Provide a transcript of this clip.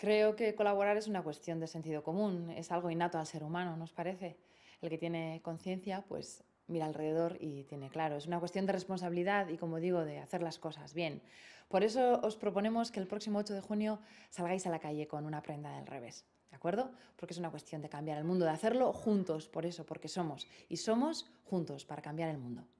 Creo que colaborar es una cuestión de sentido común, es algo innato al ser humano, ¿nos parece? El que tiene conciencia, pues mira alrededor y tiene claro. Es una cuestión de responsabilidad y, como digo, de hacer las cosas bien. Por eso os proponemos que el próximo 8 de junio salgáis a la calle con una prenda del revés. ¿De acuerdo? Porque es una cuestión de cambiar el mundo, de hacerlo juntos, por eso, porque somos. Y somos juntos para cambiar el mundo.